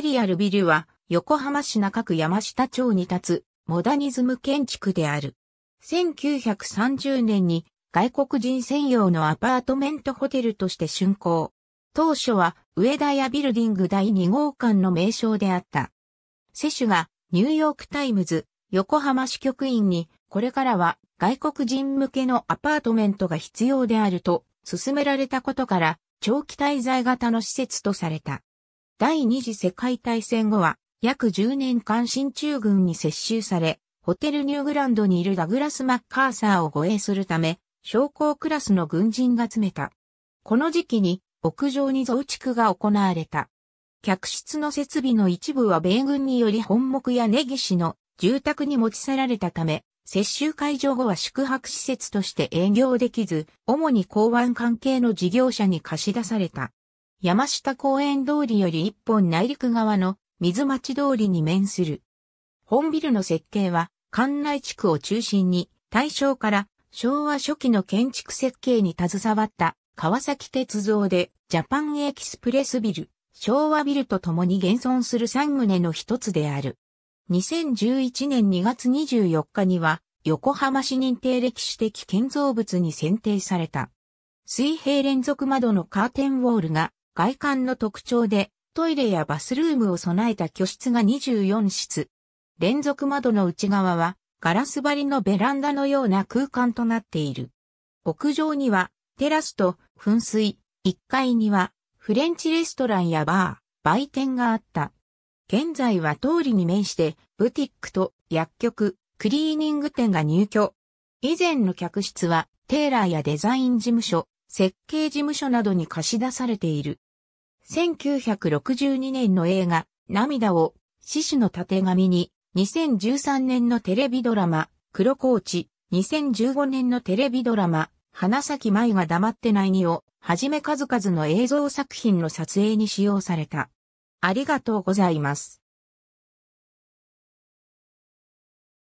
ペリアルビルは、横浜市中区山下町に立つ、モダニズム建築である。1930年に、外国人専用のアパートメントホテルとして竣工。当初は、上田屋ビルディング第2号館の名称であった。シ主が、ニューヨークタイムズ、横浜支局員に、これからは外国人向けのアパートメントが必要であると、勧められたことから、長期滞在型の施設とされた。第二次世界大戦後は、約10年間進駐軍に接収され、ホテルニューグランドにいるダグラス・マッカーサーを護衛するため、将校クラスの軍人が詰めた。この時期に、屋上に増築が行われた。客室の設備の一部は米軍により本木や根岸の住宅に持ち去られたため、接収解除後は宿泊施設として営業できず、主に港湾関係の事業者に貸し出された。山下公園通りより一本内陸側の水町通りに面する。本ビルの設計は、関内地区を中心に、大正から昭和初期の建築設計に携わった川崎鉄造でジャパンエキスプレスビル、昭和ビルと共に現存する三棟の一つである。2011年2月24日には横浜市認定歴史的建造物に選定された。水平連続窓のカーテンウォールが外観の特徴で、トイレやバスルームを備えた居室が24室。連続窓の内側は、ガラス張りのベランダのような空間となっている。屋上には、テラスと噴水、1階には、フレンチレストランやバー、売店があった。現在は通りに面して、ブティックと薬局、クリーニング店が入居。以前の客室は、テーラーやデザイン事務所、設計事務所などに貸し出されている。1962年の映画、涙を、死守の縦紙に、2013年のテレビドラマ、黒コーチ、2015年のテレビドラマ、花咲舞が黙ってないにを、はじめ数々の映像作品の撮影に使用された。ありがとうございます。